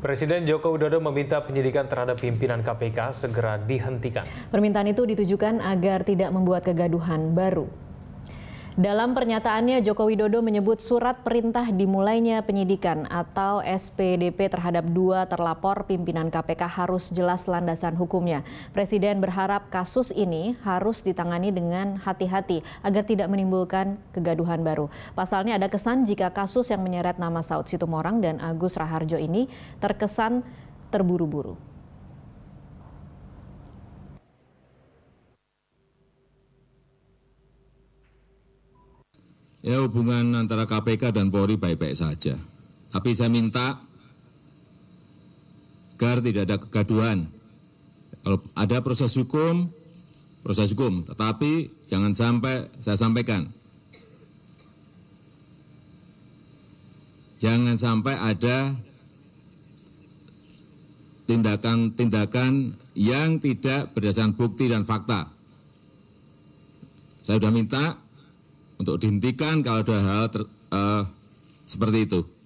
Presiden Joko Widodo meminta penyidikan terhadap pimpinan KPK segera dihentikan. Permintaan itu ditujukan agar tidak membuat kegaduhan baru. Dalam pernyataannya, Joko Widodo menyebut surat perintah dimulainya penyidikan atau SPDP terhadap dua terlapor pimpinan KPK harus jelas landasan hukumnya. Presiden berharap kasus ini harus ditangani dengan hati-hati agar tidak menimbulkan kegaduhan baru. Pasalnya ada kesan jika kasus yang menyeret nama Saud Situmorang dan Agus Raharjo ini terkesan terburu-buru. Ya hubungan antara KPK dan Polri baik-baik saja. Tapi saya minta agar tidak ada kegaduhan. Kalau ada proses hukum, proses hukum, tetapi jangan sampai saya sampaikan. Jangan sampai ada tindakan-tindakan yang tidak berdasarkan bukti dan fakta. Saya sudah minta untuk dihentikan kalau ada hal ter, uh, seperti itu.